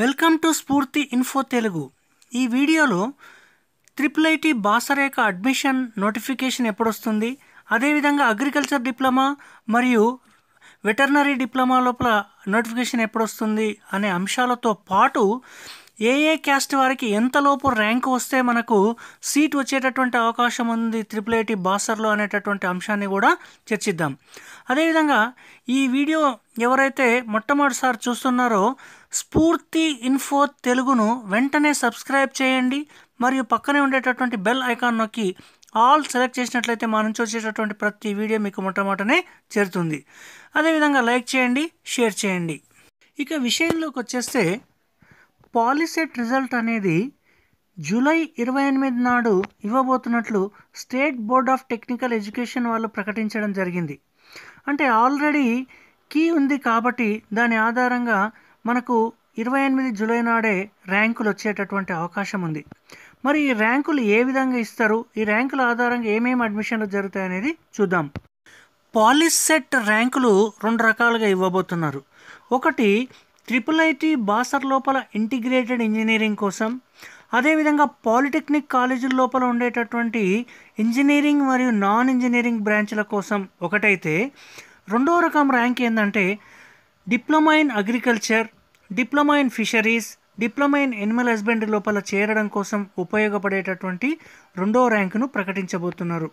welcome to Spoorthi info Telugu ఈ వీడియోలో triple IT బాసరేఖ అడ్మిషన్ నోటిఫికేషన్ ఎప్పుడొస్తుంది అదేవిధంగా అగ్రికల్చర్ డిప్లొమా మరియు వెటర్నరీ డిప్లొమా లోపల నోటిఫికేషన్ ఎప్పుడొస్తుంది అనే అంశాలతో పాటు ఏ ఏ క్యాస్ట్ వారికి ఎంతలోపు ర్యాంక్ వస్తే మనకు సీట్ వచ్చేటటువంటి అవకాశం ఉంది త్రిపుల్ ఐటీ బాసర్లో అనేటటువంటి అంశాన్ని కూడా చర్చిద్దాం అదేవిధంగా ఈ వీడియో ఎవరైతే మొట్టమొదటిసారి చూస్తున్నారో స్ఫూర్తి ఇన్ఫో తెలుగును వెంటనే సబ్స్క్రైబ్ చేయండి మరియు పక్కనే ఉండేటటువంటి బెల్ ఐకాన్ నొక్కి ఆల్ సెలెక్ట్ చేసినట్లయితే మా నుంచి వచ్చేటటువంటి ప్రతి వీడియో మీకు మొట్టమొదటనే చేరుతుంది అదేవిధంగా లైక్ చేయండి షేర్ చేయండి ఇక విషయంలోకి వచ్చేస్తే పాలిసెట్ రిజల్ట్ అనేది జూలై ఇరవై ఎనిమిది నాడు ఇవ్వబోతున్నట్లు state board of technical education వాళ్ళు ప్రకటించడం జరిగింది అంటే ఆల్రెడీ కీ ఉంది కాబట్టి దాని ఆధారంగా మనకు ఇరవై ఎనిమిది జూలై నాడే ర్యాంకులు వచ్చేటటువంటి అవకాశం ఉంది మరి ఈ ర్యాంకులు ఏ విధంగా ఇస్తారు ఈ ర్యాంకుల ఆధారంగా ఏమేమి అడ్మిషన్లు జరుగుతాయి అనేది చూద్దాం పాలిసెట్ ర్యాంకులు రెండు రకాలుగా ఇవ్వబోతున్నారు ఒకటి ట్రిపుల్ ఐటి బాసర్ లోపల ఇంటిగ్రేటెడ్ ఇంజనీరింగ్ కోసం అదేవిధంగా పాలిటెక్నిక్ కాలేజీల లోపల ఉండేటటువంటి ఇంజనీరింగ్ మరియు నాన్ ఇంజనీరింగ్ బ్రాంచ్ల కోసం ఒకటైతే రెండో రకం ర్యాంక్ ఏంటంటే diploma in agriculture diploma in fisheries diploma in animal husbandry లోపల చేరడం కోసం ఉపయోగపడేటటువంటి రెండో ర్యాంకును ప్రకటించబోతున్నారు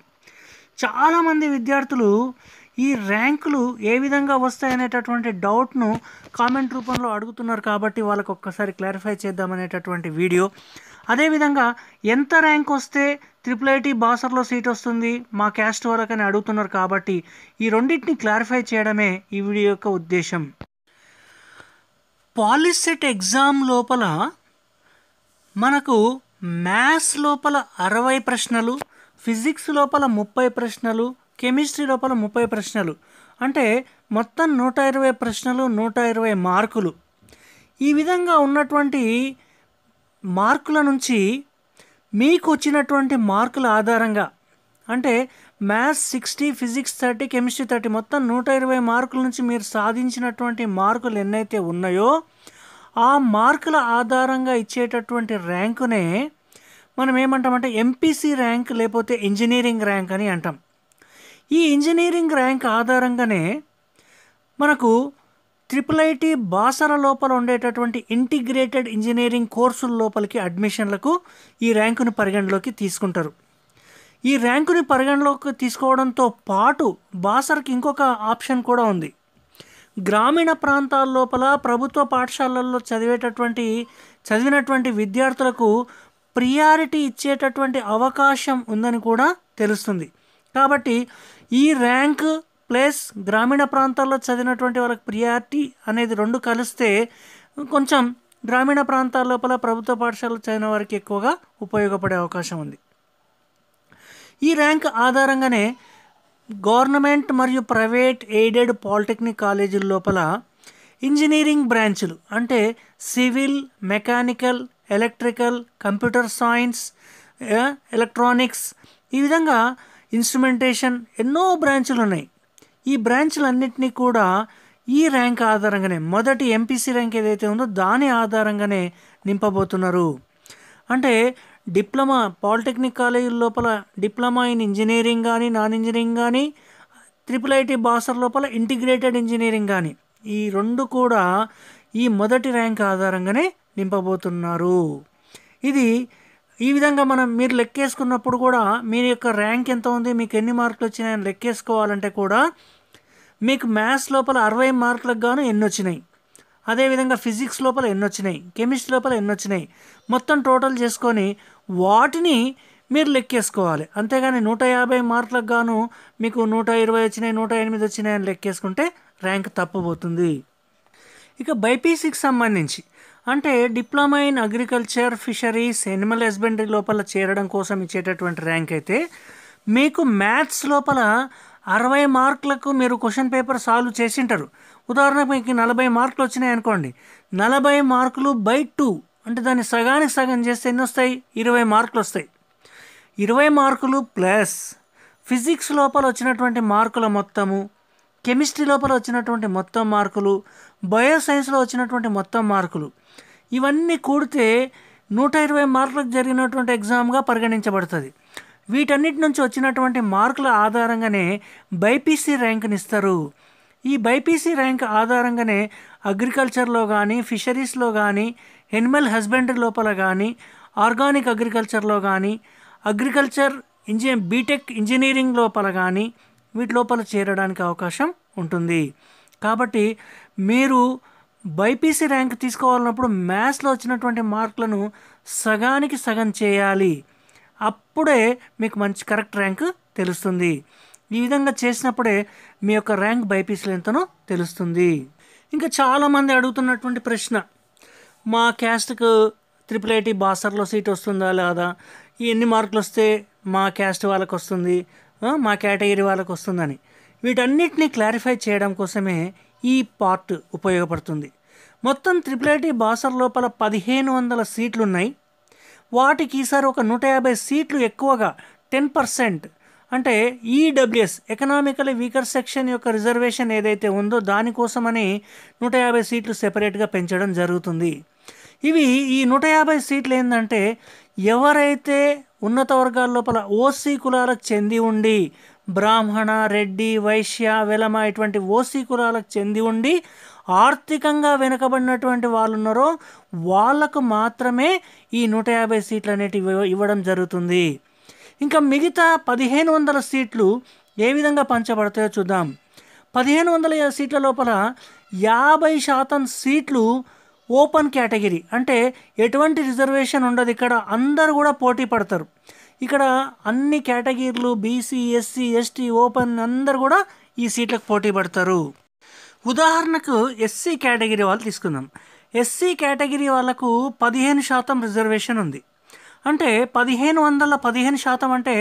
చాలామంది విద్యార్థులు ఈ ర్యాంకులు ఏ విధంగా వస్తాయనేటటువంటి డౌట్ను కామెంట్ రూపంలో అడుగుతున్నారు కాబట్టి వాళ్ళకి ఒక్కసారి క్లారిఫై చేద్దామనేటటువంటి వీడియో అదేవిధంగా ఎంత ర్యాంక్ వస్తే ట్రిపుల్ ఐటీ బాసర్లో సీట్ వస్తుంది మా క్యాస్ట్ అని అడుగుతున్నారు కాబట్టి ఈ రెండింటిని క్లారిఫై చేయడమే ఈ వీడియో యొక్క ఉద్దేశం పాలిసెట్ ఎగ్జామ్ లోపల మనకు మ్యాథ్స్ లోపల అరవై ప్రశ్నలు ఫిజిక్స్ లోపల ముప్పై ప్రశ్నలు కెమిస్ట్రీ లోపల ముప్పై ప్రశ్నలు అంటే మొత్తం నూట ఇరవై ప్రశ్నలు నూట ఇరవై మార్కులు ఈ విధంగా ఉన్నటువంటి మార్కుల నుంచి మీకు వచ్చినటువంటి మార్కుల ఆధారంగా అంటే maths sixty physics thirty chemistry thirty మొత్తం నూట ఇరవై మార్కుల నుంచి మీరు సాధించినటువంటి మార్కులు ఎన్నైతే ఉన్నాయో ఆ మార్కుల ఆధారంగా ఇచ్చేటటువంటి ర్యాంకునే మనం ఏమంటామంటే ఎంపీసీ ర్యాంక్ లేకపోతే ఇంజనీరింగ్ ర్యాంక్ అని అంటాం ఈ ఇంజనీరింగ్ ర్యాంక్ ఆధారంగానే మనకు ట్రిపుల్ ఐటీ బాసర లోపల ఉండేటటువంటి ఇంటిగ్రేటెడ్ ఇంజనీరింగ్ కోర్సుల లోపలికి అడ్మిషన్లకు ఈ ర్యాంకుని పరిగణలోకి తీసుకుంటారు ఈ ర్యాంకుని పరిగణలోకి తీసుకోవడంతో పాటు బాసర్కి ఇంకొక ఆప్షన్ కూడా ఉంది గ్రామీణ ప్రాంతాల లోపల ప్రభుత్వ పాఠశాలల్లో చదివేటటువంటి చదివినటువంటి విద్యార్థులకు ప్రియారిటీ ఇచ్చేటటువంటి అవకాశం ఉందని కూడా తెలుస్తుంది కాబట్టి ఈ ర్యాంక్ ప్లస్ గ్రామీణ ప్రాంతాల్లో చదివినటువంటి వాళ్ళకి ప్రియారిటీ అనేది రెండు కలిస్తే కొంచెం గ్రామీణ ప్రాంతాల లోపల ప్రభుత్వ పాఠశాలలో చదివిన వారికి ఎక్కువగా ఉపయోగపడే అవకాశం ఉంది ఈ ర్యాంక్ ఆధారంగానే గవర్నమెంట్ మరియు ప్రైవేట్ ఎయిడెడ్ పాలిటెక్నిక్ కాలేజీల లోపల ఇంజనీరింగ్ బ్రాంచులు అంటే civil mechanical electrical computer science electronics ఈ విధంగా ఇన్స్ట్రుమెంటేషన్ ఎన్నో బ్రాంచులు ఉన్నాయి ఈ అన్నింటినీ కూడా ఈ ర్యాంక్ ఆధారంగానే మొదటి ఎంపీసీ ర్యాంక్ ఏదైతే ఉందో దాని ఆధారంగానే నింపబోతున్నారు అంటే డిప్లొమా పాలిటెక్నిక్ కాలేజీ లోపల డిప్లొమా ఇన్ ఇంజనీరింగ్ కానీ నాన్ ఇంజనీరింగ్ కానీ ట్రిపుల్ ఐటీ బాసర్ లోపల ఇంటిగ్రేటెడ్ ఇంజనీరింగ్ కానీ ఈ రెండు కూడా ఈ మొదటి ర్యాంక్ ఆధారంగానే నింపబోతున్నారు ఇది ఈ విధంగా మనం మీరు లెక్కేసుకున్నప్పుడు కూడా మీ యొక్క ర్యాంక్ ఎంత ఉంది మీకు ఎన్ని మార్కులు వచ్చినాయని లెక్కేసుకోవాలంటే కూడా మీకు మ్యాథ్స్ లోపల అరవై మార్కులకు గాను ఎన్ని వచ్చినాయి అదేవిధంగా ఫిజిక్స్ లోపల ఎన్ని వచ్చినాయి కెమిస్ట్రీ లోపల ఎన్ని వచ్చినాయి మొత్తం టోటల్ చేసుకొని వాటిని మీరు లెక్కేసుకోవాలి అంతేగాని నూట యాభై మార్కులకు గాను మీకు నూట ఇరవై వచ్చినాయి నూట ఎనిమిది వచ్చినాయి అని లెక్కేసుకుంటే ర్యాంక్ తప్పబోతుంది ఇక బైపీసీకి సంబంధించి అంటే diploma in agriculture fisheries animal husbandry లోపల చేరడం కోసం ఇచ్చేటటువంటి ర్యాంక్ అయితే మీకు మ్యాథ్స్ లోపల అరవై మార్కులకు మీరు క్వశ్చన్ పేపర్ సాల్వ్ చేసింటారు ఉదాహరణకు మీకు నలభై మార్కులు వచ్చినాయి అనుకోండి నలభై మార్కులు బై టూ అంటే దాన్ని సగానికి సగం చేస్తే ఎన్ని వస్తాయి ఇరవై మార్కులు వస్తాయి ఇరవై మార్కులు ప్లస్ ఫిజిక్స్ లోపల వచ్చినటువంటి మార్కుల మొత్తము కెమిస్ట్రీ లోపల వచ్చినటువంటి మొత్తం మార్కులు బయోసైన్స్లో వచ్చినటువంటి మొత్తం మార్కులు ఇవన్నీ కూడితే నూట ఇరవై మార్కులకు జరిగినటువంటి ఎగ్జామ్గా పరిగణించబడుతుంది వీటన్నిటి నుంచి వచ్చినటువంటి మార్కుల ఆధారంగానే బైపీసీ ర్యాంక్ని ఇస్తారు ఈ బైపీసీ ర్యాంక్ ఆధారంగానే అగ్రికల్చర్లో కానీ ఫిషరీస్లో కానీ ఎనిమల్ హస్బెండరీ లోపల కానీ ఆర్గానిక్ అగ్రికల్చర్లో కానీ అగ్రికల్చర్ ఇంజి బీటెక్ ఇంజనీరింగ్ లోపల కానీ వీటి లోపల చేరడానికి అవకాశం ఉంటుంది కాబట్టి మీరు బైపీసీ ర్యాంక్ తీసుకోవాలన్నప్పుడు మ్యాథ్స్లో వచ్చినటువంటి మార్కులను సగానికి సగం చేయాలి అప్పుడే మీకు మంచి కరెక్ట్ ర్యాంక్ తెలుస్తుంది ఈ విధంగా చేసినప్పుడే మీ యొక్క ర్యాంక్ బైపీసీలు ఎంతనో తెలుస్తుంది ఇంకా చాలామంది అడుగుతున్నటువంటి ప్రశ్న మా క్యాస్ట్కు ట్రిపుల్ ఐటీ బాసర్లో సీట్ వస్తుందా లేదా ఎన్ని మార్కులు వస్తే మా క్యాస్ట్ వాళ్ళకి వస్తుంది మా కేటగిరీ వాళ్ళకి వస్తుందని వీటన్నిటిని క్లారిఫై చేయడం కోసమే ఈ పార్ట్ ఉపయోగపడుతుంది మొత్తం త్రిపుల్ ఐటీ బాసర్ లోపల పదిహేను వందల సీట్లున్నాయి వాటికి ఈసారి ఒక నూట యాభై సీట్లు ఎక్కువగా టెన్ పర్సెంట్ అంటే ఈడబ్ల్యూఎస్ ఎకనామికలీ వీకర్ సెక్షన్ యొక్క రిజర్వేషన్ ఏదైతే ఉందో దానికోసమని నూట యాభై సీట్లు సెపరేట్గా పెంచడం జరుగుతుంది ఇవి ఈ నూట యాభై సీట్లు ఏంటంటే ఎవరైతే ఉన్నత వర్గాల లోపల ఓసీ కులాలకు చెంది ఉండి బ్రాహ్మణ రెడ్డి వైశ్య వెలమ ఇటువంటి ఓసీ కులాలకు చెంది ఉండి ఆర్థికంగా వెనుకబడినటువంటి వాళ్ళు ఉన్నారో వాళ్లకు మాత్రమే ఈ నూట యాభై సీట్లు అనేటివి ఇవ్వడం జరుగుతుంది ఇంకా మిగతా పదిహేను వందల సీట్లు ఏ విధంగా పంచబడతాయో చూద్దాం పదిహేను వందల సీట్ల లోపల యాభై శాతం సీట్లు ఓపెన్ కేటగిరీ అంటే ఎటువంటి రిజర్వేషన్ ఉండదు ఇక్కడ అందరు కూడా పోటీ పడతారు ఇక్కడ అన్ని కేటగిరీలు బీసీ ఎస్సీ ఎస్టీ ఓపెన్ అందరు కూడా ఈ సీట్లకు పోటీ పడతారు ఉదాహరణకు ఎస్సీ కేటగిరీ వాళ్ళు తీసుకుందాం ఎస్సీ కేటగిరీ వాళ్ళకు పదిహేను శాతం రిజర్వేషన్ ఉంది అంటే పదిహేను వందల పదిహేను శాతం అంటే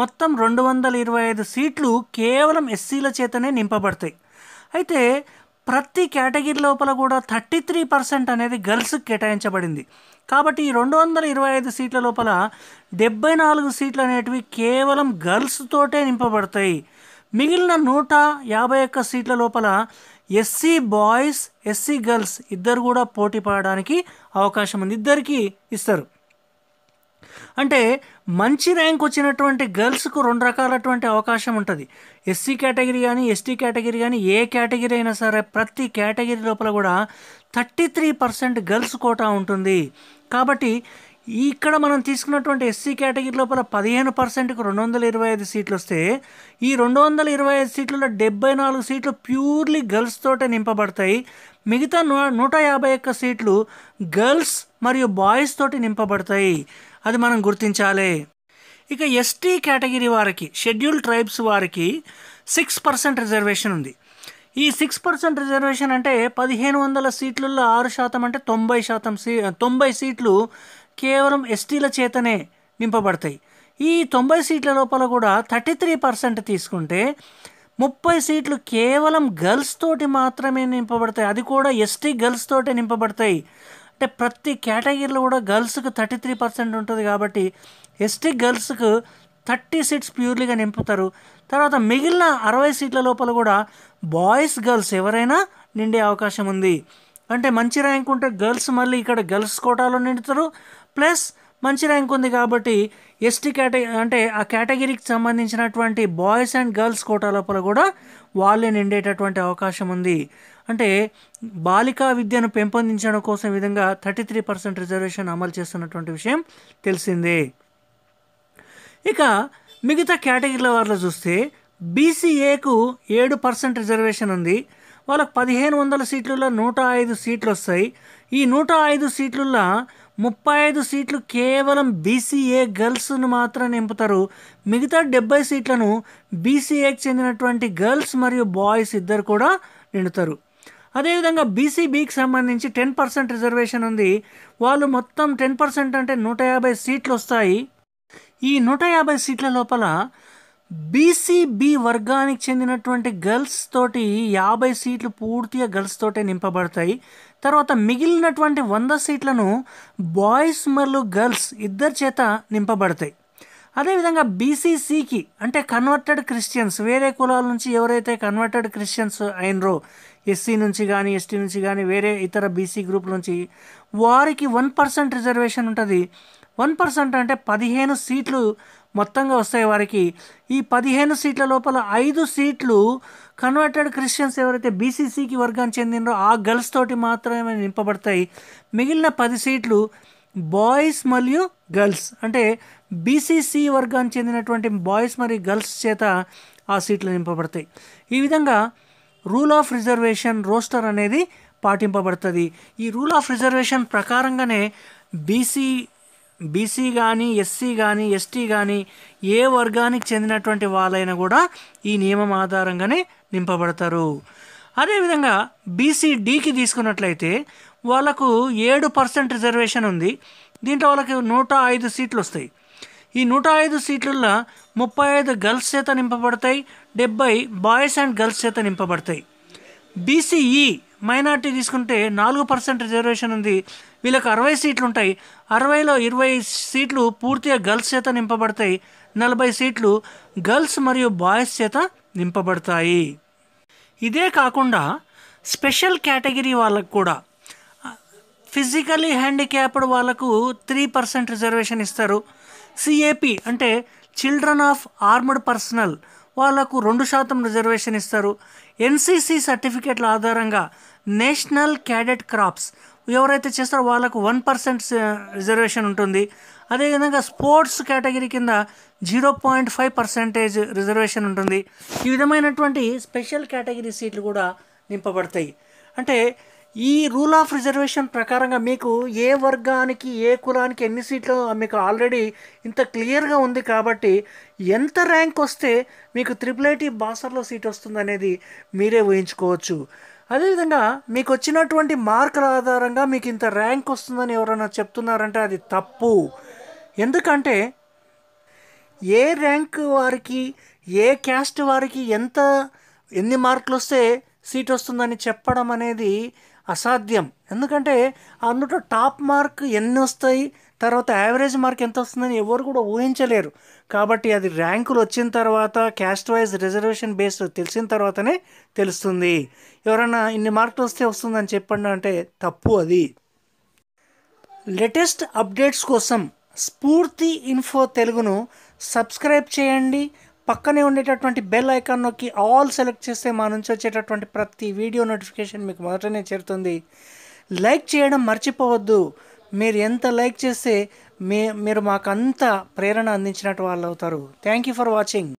మొత్తం రెండు వందల ఇరవై ఐదు సీట్లు కేవలం ఎస్సీల చేతనే నింపబడతాయి అయితే ప్రతి కేటగిరీ లోపల కూడా థర్టీ త్రీ పర్సెంట్ అనేది గర్ల్స్కి కేటాయించబడింది కాబట్టి ఈ రెండు వందల ఇరవై ఐదు సీట్ల లోపల డెబ్బై నాలుగు సీట్లు అనేటివి కేవలం గర్ల్స్తోటే నింపబడతాయి మిగిలిన నూట యాభై ఒక్క సీట్ల లోపల ఎస్సీ బాయ్స్ ఎస్సీ గర్ల్స్ ఇద్దరు కూడా పోటీ పడడానికి అవకాశం ఉంది ఇద్దరికీ ఇస్తారు అంటే మంచి ర్యాంక్ వచ్చినటువంటి గర్ల్స్కు రెండు రకాలటువంటి అవకాశం ఉంటుంది ఎస్సీ కేటగిరీ కానీ ఎస్టీ కేటగిరీ కానీ ఏ కేటగిరీ అయినా సరే ప్రతి కేటగిరీ లోపల కూడా thirty three percent girls quota ఉంటుంది కాబట్టి ఇక్కడ మనం తీసుకున్నటువంటి ఎస్సీ కేటగిరీ లోపల పదిహేను పర్సెంట్కి రెండు వందల ఇరవై ఐదు సీట్లు వస్తే ఈ రెండు వందల ఇరవై ఐదు సీట్లలో డెబ్బై నాలుగు సీట్లు ప్యూర్లీ గర్ల్స్ తోటే నింపబడతాయి మిగతా నూ నూట యాభై ఒక్క సీట్లు గర్ల్స్ మరియు బాయ్స్ తోటి నింపబడతాయి అది మనం గుర్తించాలి ఇక ఎస్టీ కేటగిరీ వారికి షెడ్యూల్ ట్రైబ్స్ వారికి సిక్స్ పర్సెంట్ రిజర్వేషన్ ఉంది ఈ సిక్స్ పర్సెంట్ రిజర్వేషన్ అంటే పదిహేను వందల సీట్లలో ఆరు శాతం అంటే తొంభై శాతం సీ తొంభై సీట్లు కేవలం ఎస్టీల చేతనే నింపబడతాయి ఈ తొంభై సీట్ల లోపల కూడా థర్టీ త్రీ పర్సెంట్ తీసుకుంటే ముప్పై సీట్లు కేవలం గర్ల్స్ తోటి మాత్రమే నింపబడతాయి అది కూడా ఎస్టీ గర్ల్స్ తోటే నింపబడతాయి అంటే ప్రతి కేటగిరీలో కూడా గర్ల్స్కి థర్టీ త్రీ పర్సెంట్ ఉంటుంది కాబట్టి ఎస్టీ గర్ల్స్కు థర్టీ సీట్స్ ప్యూర్లీగా నింపుతారు తర్వాత మిగిలిన అరవై సీట్ల లోపల కూడా బాయ్స్ గర్ల్స్ ఎవరైనా నిండే అవకాశం ఉంది అంటే మంచి ర్యాంక్ ఉంటే గర్ల్స్ మళ్ళీ ఇక్కడ గర్ల్స్ కోటాలో నిండుతారు ప్లస్ మంచి ర్యాంక్ ఉంది కాబట్టి ఎస్టీ కేటగిరీ అంటే ఆ కేటగిరీకి సంబంధించినటువంటి బాయ్స్ అండ్ గర్ల్స్ కోటా లోపల కూడా వాళ్ళే నిండేటటువంటి అవకాశం ఉంది అంటే బాలికా విద్యను పెంపొందించడం కోసం విధంగా థర్టీ త్రీ పర్సెంట్ రిజర్వేషన్ అమలు చేస్తున్నటువంటి విషయం తెలిసిందే ఇక మిగతా కేటగిరీల వారిలో చూస్తే బీసీఏకు ఏడు పర్సెంట్ రిజర్వేషన్ ఉంది వాళ్ళకు పదిహేను వందల సీట్లలో నూట ఐదు సీట్లు వస్తాయి ఈ నూట ఐదు సీట్లలో ముప్పై ఐదు సీట్లు కేవలం బీసీఏ గర్ల్స్ను మాత్రం నింపుతారు మిగతా డెబ్బై సీట్లను బీసీఏకి చెందినటువంటి గర్ల్స్ మరియు బాయ్స్ ఇద్దరు కూడా నిండుతారు అదేవిధంగా బీసీబీకి సంబంధించి టెన్ పర్సెంట్ రిజర్వేషన్ ఉంది వాళ్ళు మొత్తం టెన్ పర్సెంట్ అంటే నూట యాభై సీట్లు వస్తాయి ఈ నూట యాభై సీట్ల లోపల బీసీబీ వర్గానికి చెందినటువంటి గర్ల్స్ తోటి యాభై సీట్లు పూర్తిగా గర్ల్స్ తోటే నింపబడతాయి తర్వాత మిగిలినటువంటి వంద సీట్లను బాయ్స్ మరియు గర్ల్స్ ఇద్దరి చేత నింపబడతాయి అదేవిధంగా బీసీసీకి అంటే కన్వర్టెడ్ క్రిస్టియన్స్ వేరే కులాల నుంచి ఎవరైతే కన్వర్టెడ్ క్రిస్టియన్స్ అయినరో ఎస్సీ నుంచి కానీ ఎస్టీ నుంచి కానీ వేరే ఇతర బీసీ గ్రూప్ నుంచి వారికి వన్ పర్సెంట్ రిజర్వేషన్ ఉంటుంది వన్ పర్సెంట్ అంటే పదిహేను సీట్లు మొత్తంగా వస్తాయి వారికి ఈ పదిహేను సీట్ల లోపల ఐదు సీట్లు కన్వర్టెడ్ క్రిస్టియన్స్ ఎవరైతే బీసీసీకి వర్గాన్ని చెందినో ఆ గర్ల్స్ తోటి మాత్రమే నింపబడతాయి మిగిలిన పది సీట్లు బాయ్స్ మరియు గర్ల్స్ అంటే బీసీసీ వర్గానికి చెందినటువంటి బాయ్స్ మరియు గర్ల్స్ చేత ఆ సీట్లు నింపబడతాయి ఈ విధంగా రూల్ ఆఫ్ రిజర్వేషన్ రోస్టర్ అనేది పాటింపబడుతుంది ఈ రూల్ ఆఫ్ రిజర్వేషన్ ప్రకారంగానే బీసీ బీసీ కానీ ఎస్సీ కానీ ఎస్టీ కానీ ఏ వర్గానికి చెందినటువంటి వాళ్ళైనా కూడా ఈ నియమం ఆధారంగానే నింపబడతారు అదేవిధంగా బీసీ డీకి తీసుకున్నట్లయితే వాళ్ళకు ఏడు పర్సెంట్ రిజర్వేషన్ ఉంది దీంట్లో వాళ్ళకి నూట ఐదు సీట్లు వస్తాయి ఈ నూట ఐదు సీట్లలో ముప్పై ఐదు గర్ల్స్ చేత నింపబడతాయి డెబ్బై బాయ్స్ అండ్ గర్ల్స్ చేత నింపబడతాయి బీసీఈ మైనార్టీ తీసుకుంటే నాలుగు పర్సెంట్ రిజర్వేషన్ ఉంది వీళ్ళకి అరవై సీట్లు ఉంటాయి అరవైలో ఇరవై సీట్లు పూర్తిగా గర్ల్స్ చేత నింపబడతాయి నలభై సీట్లు గర్ల్స్ మరియు బాయ్స్ చేత నింపబడతాయి ఇదే కాకుండా స్పెషల్ కేటగిరీ వాళ్ళకు కూడా ఫిజికలీ హ్యాండిక్యాప్డ్ వాళ్ళకు త్రీ పర్సెంట్ రిజర్వేషన్ ఇస్తారు సిఏపి అంటే చిల్డ్రన్ ఆఫ్ ఆర్మడ్ పర్సనల్ వాళ్లకు రెండు శాతం రిజర్వేషన్ ఇస్తారు ఎన్సీసీ సర్టిఫికేట్ల ఆధారంగా నేషనల్ క్యాడెట్ క్రాప్స్ ఎవరైతే చేస్తారో వాళ్ళకు వన్ పర్సెంట్ రిజర్వేషన్ ఉంటుంది అదేవిధంగా స్పోర్ట్స్ కేటగిరీ కింద zero point five percentage reservation ఉంటుంది ఈ విధమైనటువంటి స్పెషల్ కేటగిరీ సీట్లు కూడా నింపబడతాయి అంటే ఈ రూల్ ఆఫ్ రిజర్వేషన్ ప్రకారంగా మీకు ఏ వర్గానికి ఏ కులానికి ఎన్ని సీట్లు మీకు ఆల్రెడీ ఇంత క్లియర్గా ఉంది కాబట్టి ఎంత ర్యాంక్ వస్తే మీకు త్రిపుల్ ఐటీ బాసర్లో సీట్ వస్తుందనేది మీరే ఊహించుకోవచ్చు అదేవిధంగా మీకు వచ్చినటువంటి మార్కుల ఆధారంగా మీకు ఇంత ర్యాంక్ వస్తుందని ఎవరైనా చెప్తున్నారంటే అది తప్పు ఎందుకంటే ఏ ర్యాంక్ వారికి ఏ క్యాస్ట్ వారికి ఎంత ఎన్ని మార్కులు వస్తే సీట్ వస్తుందని చెప్పడం అనేది అసాధ్యం ఎందుకంటే అందులో టాప్ మార్క్ ఎన్ని వస్తాయి తర్వాత యావరేజ్ మార్క్ ఎంత వస్తుందని ఎవరు కూడా ఊహించలేరు కాబట్టి అది ర్యాంకులు వచ్చిన తర్వాత క్యాస్ట్ వైజ్ రిజర్వేషన్ బేస్ తెలిసిన తర్వాతనే తెలుస్తుంది ఎవరైనా ఇన్ని మార్కులు వస్తే వస్తుందని చెప్పండి అంటే తప్పు అది లేటెస్ట్ అప్డేట్స్ కోసం స్ఫూర్తి ఇన్ఫో తెలుగును సబ్స్క్రైబ్ చేయండి పక్కనే ఉండేటటువంటి బెల్ ఐకాన్ నొక్కి ఆల్ సెలెక్ట్ చేస్తే మా నుంచి వచ్చేటటువంటి ప్రతి వీడియో నోటిఫికేషన్ మీకు మొదటనే చేరుతుంది లైక్ చేయడం మర్చిపోవద్దు మీరు ఎంత లైక్ చేస్తే మీ మీరు మాకంత ప్రేరణ అందించినట్టు వాళ్ళు అవుతారు థ్యాంక్ యూ ఫర్ వాచింగ్